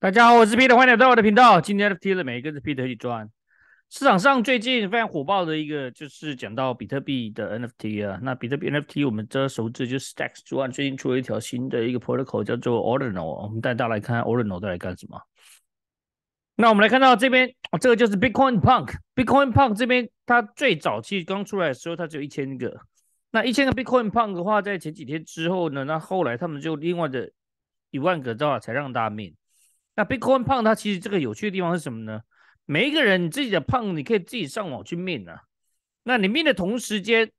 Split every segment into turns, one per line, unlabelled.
大家好，我是 Peter，欢迎来到我的频道。今天 NFT 的每一个是 Peter 一砖。市场上最近非常火爆的一个就是讲到比特币的 NFT 啊。那比特币 NFT 我们这熟知就是 Stacks 最近出了一条新的一个 protocol 叫做 Ordinal，我们带大家来看 Ordinal 在来干什么。那我们来看到这边，这个就是 Bitcoin Punk。Bitcoin Punk 这边它最早期刚出来的时候，它只有一千个。那一千个 Bitcoin Punk 的话，在前几天之后呢，那后来他们就另外的一万个的话才让家面。那 Bitcoin 胖它其实这个有趣的地方是什么呢？每一个人你自己的胖你可以自己上网去面啊。那你面的同时间，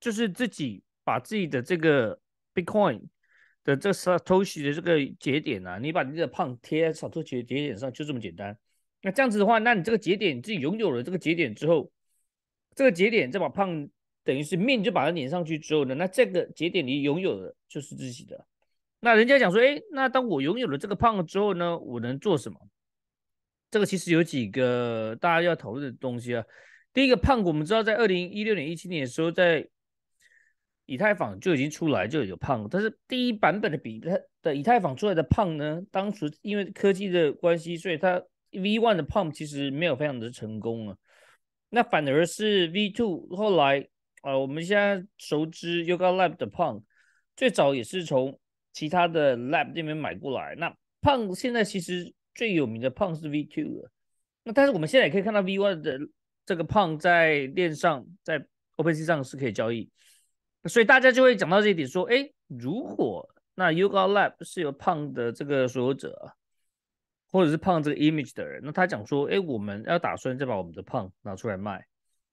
就是自己把自己的这个 Bitcoin 的这个 Satoshi 的这个节点啊，你把你的胖贴在 Satoshi 节点上，就这么简单。那这样子的话，那你这个节点你自己拥有了这个节点之后，这个节点再把胖等于是命就把它粘上去之后呢，那这个节点你拥有的就是自己的。那人家讲说，哎，那当我拥有了这个 p u n d 之后呢，我能做什么？这个其实有几个大家要讨论的东西啊。第一个 p u n d 我们知道，在二零一六年、一七年的时候，在以太坊就已经出来就有 p u n d 但是第一版本的比特的以太坊出来的 p u n d 呢，当时因为科技的关系，所以它 v one 的 p u n d 其实没有非常的成功啊。那反而是 v two 后来啊，我们现在熟知 Yuga l a b 的 p u n d 最早也是从其他的 lab 这边买过来，那胖现在其实最有名的胖是 v2 了，那但是我们现在也可以看到 v1 的这个胖在链上，在 openc 上是可以交易，所以大家就会讲到这一点，说，哎，如果那 uga lab 是有胖的这个所有者，或者是胖这个 image 的人，那他讲说，哎，我们要打算再把我们的胖拿出来卖，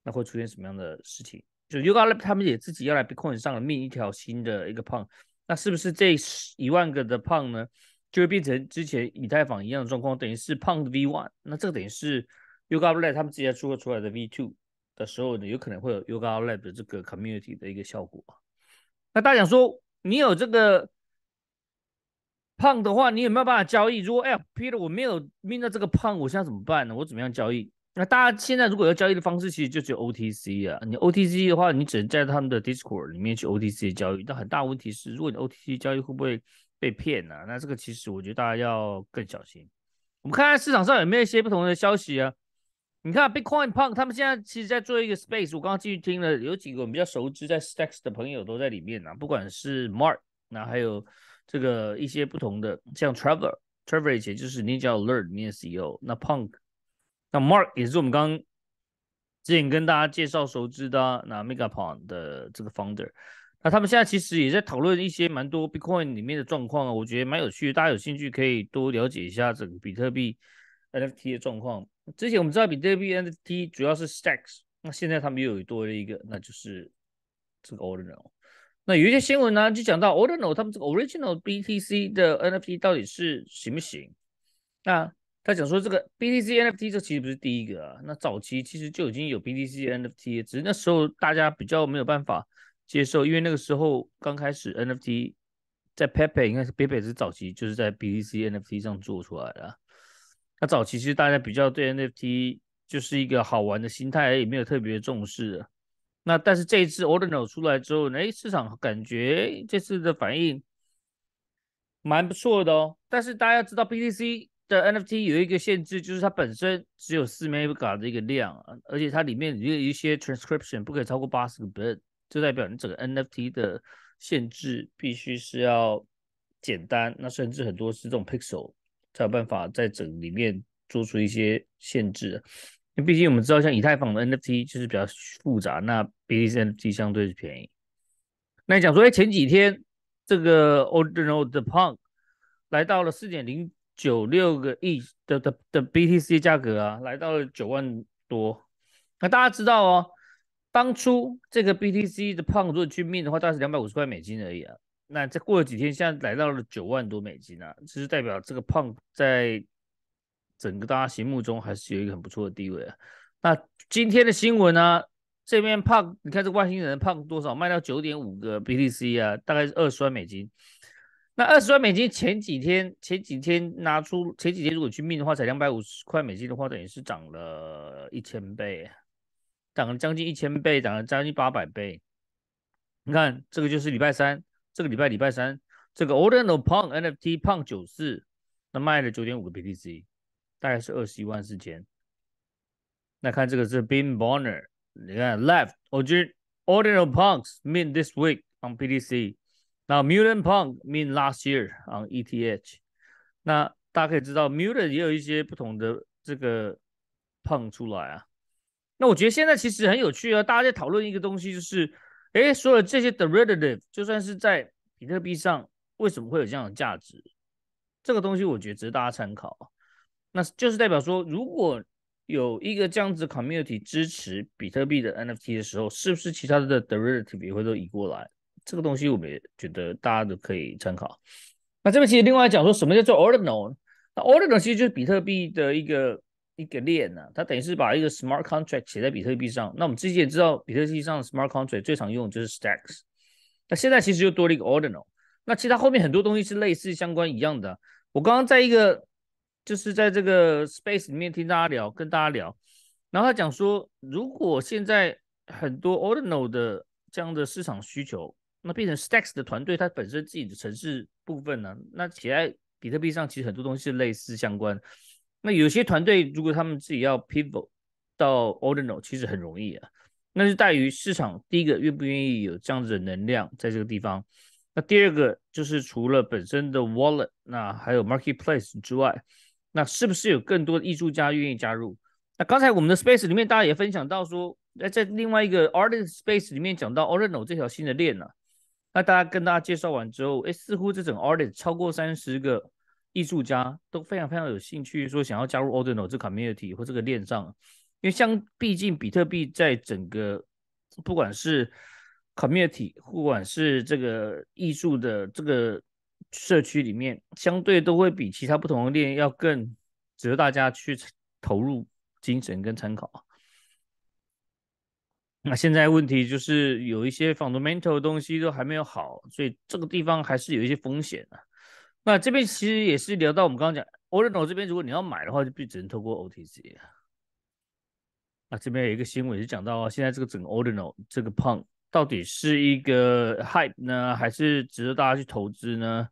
那会出现什么样的事情？就 uga lab 他们也自己要来 bitcoin 上面一条新的一个胖，那是不是这一万个的胖呢，就会变成之前以太坊一样的状况，等于是胖的 V one，那这个等于是 y o g a Lab 他们之前出出来的 V two 的时候呢，有可能会有 y o g a Lab 的这个 community 的一个效果。那大家说，你有这个胖的话，你有没有办法交易？如果 LP r 我没有，命到这个胖，我现在怎么办呢？我怎么样交易？那大家现在如果要交易的方式，其实就只有 OTC 啊。你 OTC 的话，你只能在他们的 Discord 里面去 OTC 交易。但很大问题是，如果你 OTC 交易会不会被骗呢？那这个其实我觉得大家要更小心。我们看看市场上有没有一些不同的消息啊。你看 Bitcoin Punk 他们现在其实在做一个 Space，我刚刚继续听了，有几个我们比较熟知在 Stack 的朋友都在里面啊。不管是 Mark，那还有这个一些不同的像 Trevor，Trevor 前就是 Ninja Alert 里面的 CEO，那 Punk。那 Mark 也是我们刚刚之前跟大家介绍熟知的，那 m e g a p o n 的这个 founder，那他们现在其实也在讨论一些蛮多 Bitcoin 里面的状况啊，我觉得蛮有趣，大家有兴趣可以多了解一下整个比特币 NFT 的状况。之前我们知道比特币 NFT 主要是 Stacks，那现在他们又有多了一个，那就是这个 o r d i n a l 那有一些新闻呢就讲到 o r d i n a l 他们这个 Original BTC 的 NFT 到底是行不行？那？他讲说这个 BTC NFT 这其实不是第一个啊，那早期其实就已经有 BTC NFT，只是那时候大家比较没有办法接受，因为那个时候刚开始 NFT 在 Pepe 应该是 Pepe 是早期就是在 BTC NFT 上做出来的，那早期其实大家比较对 NFT 就是一个好玩的心态，也没有特别重视那但是这一次 Ordinal 出来之后，哎，市场感觉这次的反应蛮不错的哦。但是大家要知道 BTC。的 NFT 有一个限制，就是它本身只有四 m e g a 的一个量，而且它里面有有一些 transcription 不可以超过八十个 bit，就代表你整个 NFT 的限制必须是要简单。那甚至很多是这种 pixel 才有办法在整个里面做出一些限制。那毕竟我们知道，像以太坊的 NFT 就是比较复杂，那比特 NFT 相对是便宜。那你讲说，哎，前几天这个 o r d g i n a l 的 Punk 来到了四点零。九六个亿的的的 BTC 价格啊，来到了九万多。那大家知道哦，当初这个 BTC 的胖如果去面的话，大概是两百五十块美金而已啊。那再过了几天，现在来到了九万多美金啊，这是代表这个胖在整个大家心目中还是有一个很不错的地位啊。那今天的新闻呢，这边胖，你看这外星人胖多少，卖到九点五个 BTC 啊，大概是二十万美金。那二十万美金前几天，前几天拿出前几天如果去命的话，才两百五十块美金的话，等于是涨了一千倍，涨了将近一千倍，涨了将近八百倍。你看这个就是礼拜三，这个礼拜礼拜三，这个 Ordinal p u n k NFT Punk 九四，那卖了九点五个 BTC，大概是二十一万四千。那看这个是 b e n Boner，你看 Left o r d i n a l Punks m e a n t This Week on BTC。那 Mutant p u n k mean last year on ETH，那大家可以知道 Mutant 也有一些不同的这个 p u 出来啊。那我觉得现在其实很有趣啊，大家在讨论一个东西，就是，哎，所有这些 derivative 就算是在比特币上，为什么会有这样的价值？这个东西我觉得值得大家参考那就是代表说，如果有一个这样子 community 支持比特币的 NFT 的时候，是不是其他的 derivative 也会都移过来？这个东西我们也觉得大家都可以参考。那这边其实另外讲说什么叫做 ordinal？那 ordinal 其实就是比特币的一个一个链呢，它等于是把一个 smart contract 写在比特币上。那我们之前也知道，比特币上的 smart contract 最常用就是 stacks。那现在其实又多了一个 ordinal。那其他后面很多东西是类似相关一样的。我刚刚在一个就是在这个 space 里面听大家聊，跟大家聊，然后他讲说，如果现在很多 ordinal 的这样的市场需求。那变成 Stacks 的团队，它本身自己的城市部分呢？那其他比特币上其实很多东西类似相关。那有些团队如果他们自己要 pivot 到 Ordinal，其实很容易啊。那是在于市场第一个愿不愿意有这样子的能量在这个地方。那第二个就是除了本身的 Wallet，那还有 Marketplace 之外，那是不是有更多的艺术家愿意加入？那刚才我们的 Space 里面大家也分享到说，在另外一个 Art Space 里面讲到 Ordinal 这条新的链呢？那大家跟大家介绍完之后，哎，似乎这种 artist 超过三十个艺术家都非常非常有兴趣，说想要加入 o r d e n n o 这 community 或这个链上，因为像毕竟比特币在整个不管是 community 不管是这个艺术的这个社区里面，相对都会比其他不同的链要更值得大家去投入精神跟参考。那现在问题就是有一些 fundamental 的东西都还没有好，所以这个地方还是有一些风险的。那这边其实也是聊到我们刚刚讲 ordinal 这边，如果你要买的话，就必只能透过 OTC。那这边有一个新闻是讲到，现在这个整个 ordinal 这个 p u n 到底是一个 hype 呢，还是值得大家去投资呢？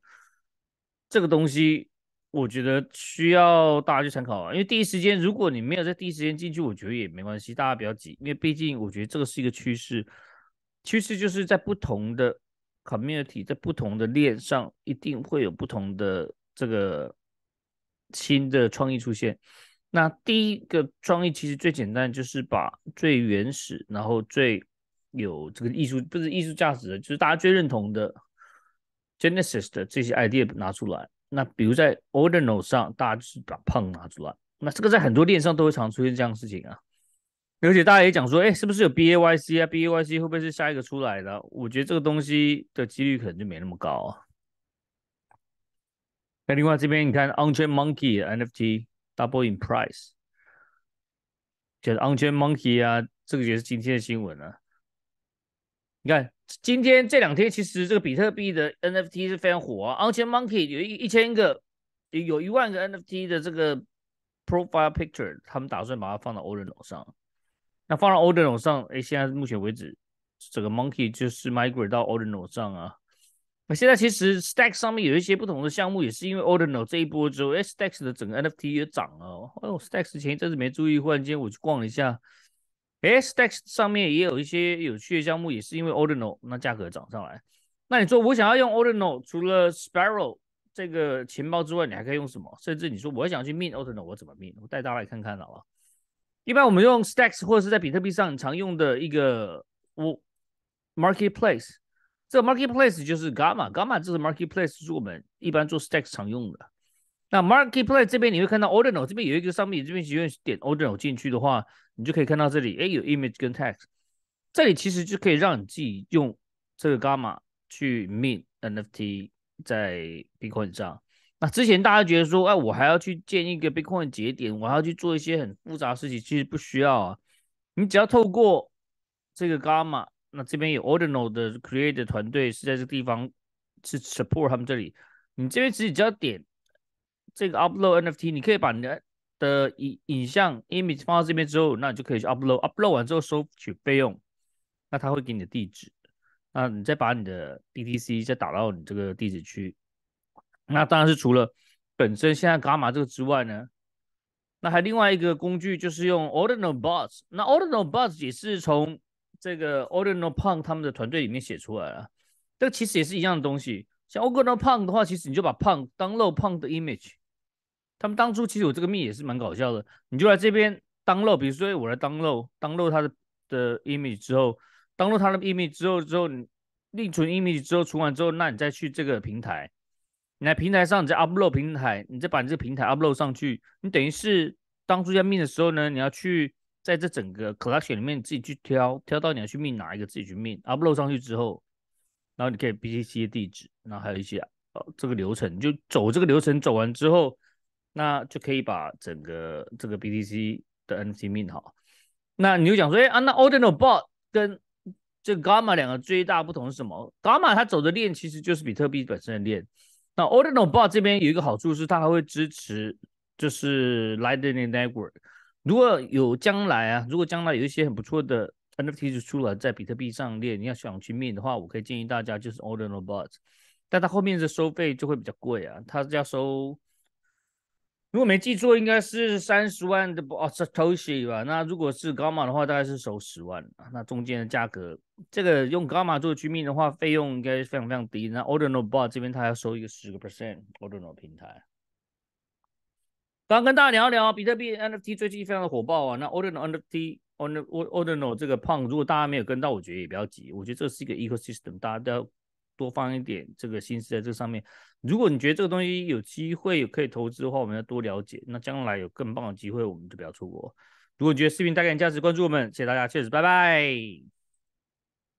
这个东西。我觉得需要大家去参考啊，因为第一时间，如果你没有在第一时间进去，我觉得也没关系，大家不要急，因为毕竟我觉得这个是一个趋势，趋势就是在不同的 community，在不同的链上，一定会有不同的这个新的创意出现。那第一个创意其实最简单，就是把最原始，然后最有这个艺术，不是艺术价值的，就是大家最认同的 genesis 的这些 idea 拿出来。那比如在 Ordinal 上，大家就是把胖拿出来。那这个在很多链上都会常出现这样的事情啊。而且大家也讲说，哎，是不是有 BYC 啊？BYC 会不会是下一个出来的？我觉得这个东西的几率可能就没那么高啊。那另外这边你看，On Chain Monkey NFT double in price，就是 On Chain Monkey 啊，这个也是今天的新闻啊。你看，今天这两天其实这个比特币的 NFT 是非常火啊，而且 Monkey 有一一千个，有一万个 NFT 的这个 Profile Picture，他们打算把它放到 Ordinal 上。那放到 Ordinal 上，哎，现在目前为止，整个 Monkey 就是 Migrate 到 Ordinal 上啊。那现在其实 Stack 上面有一些不同的项目，也是因为 Ordinal 这一波之后，Stack 的整个 NFT 也涨了。哦呦，Stack s 前阵子没注意，忽然间我去逛了一下。哎，Stacks 上面也有一些有趣的项目，也是因为 Ordinal，那价格涨上来。那你说，我想要用 Ordinal，除了 Sparrow 这个钱包之外，你还可以用什么？甚至你说，我想去 m i n Ordinal，我怎么 m i n 我带大家来看看好不一般我们用 Stacks 或者是在比特币上常用的一个我 Marketplace，这个 Marketplace 就是 Gamma，Gamma 这是 Marketplace，是我们一般做 Stacks 常用的。那 marketplace 这边你会看到 ordinal 这边有一个上面，这边只用点 ordinal 进去的话，你就可以看到这里，哎，有 image 跟 text。这里其实就可以让你自己用这个 gamma 去 mint NFT 在 Bitcoin 上。那之前大家觉得说，哎，我还要去建一个 Bitcoin 节点，我还要去做一些很复杂的事情，其实不需要啊。你只要透过这个 gamma，那这边有 ordinal 的 c r e a t e r 团队是在这个地方是 support 他们这里，你这边其实只要点。这个 upload NFT，你可以把你的的影影像 image 放到这边之后，那你就可以去 upload。upload 完之后收取费用，那他会给你的地址，那你再把你的 d t c 再打到你这个地址去。那当然是除了本身现在伽马这个之外呢，那还另外一个工具就是用 o r d i a l bots。那 o r d i a l bots 也是从这个 o r d i a l Pang 他们的团队里面写出来了，这个其实也是一样的东西。像欧哥那胖的话，其实你就把胖当肉胖的 image。他们当初其实我这个命也是蛮搞笑的，你就来这边当肉，比如说我来当肉当肉他的的 image 之后，当肉他的 image 之后之后，你另存 image 之后存完之后，那你再去这个平台，你在平台上你再 upload 平台，你再把你这个平台 upload 上去，你等于是当初要命的时候呢，你要去在这整个 collection 里面自己去挑，挑到你要去命哪一个自己去命 upload 上去之后。然后你可以 BTC 的地址，然后还有一些呃这个流程，就走这个流程走完之后，那就可以把整个这个 BTC 的 NFT 好。那你就讲说，哎，那 o r d i n a b o t 跟这 Gamma 两个最大不同是什么？Gamma 它走的链其实就是比特币本身的链。那 o r d i n a b o t 这边有一个好处是它还会支持就是 Lightning Network。如果有将来啊，如果将来有一些很不错的。NFT 就出了，在比特币上链。你要想去命的话，我可以建议大家就是 Ordinal Bot，但它后面的收费就会比较贵啊。它要收，如果没记错，应该是三十万的哦，Stoshi 吧。那如果是 m 马的话，大概是收十万。那中间的价格，这个用 m 马做去卖的话，费用应该非常非常低。那 Ordinal Bot 这边它要收一个十个 percent，Ordinal 平台。刚刚跟大家聊聊比特币 NFT，最近非常的火爆啊。那 Ordinal NFT。哦，d 我哦，那我这个胖，如果大家没有跟到，我觉得也不要急。我觉得这是一个 ecosystem，大家都要多放一点这个心思在这上面。如果你觉得这个东西有机会可以投资的话，我们要多了解。那将来有更棒的机会，我们就不要错过。如果觉得视频带给你价值，关注我们，谢谢大家，谢谢，拜拜。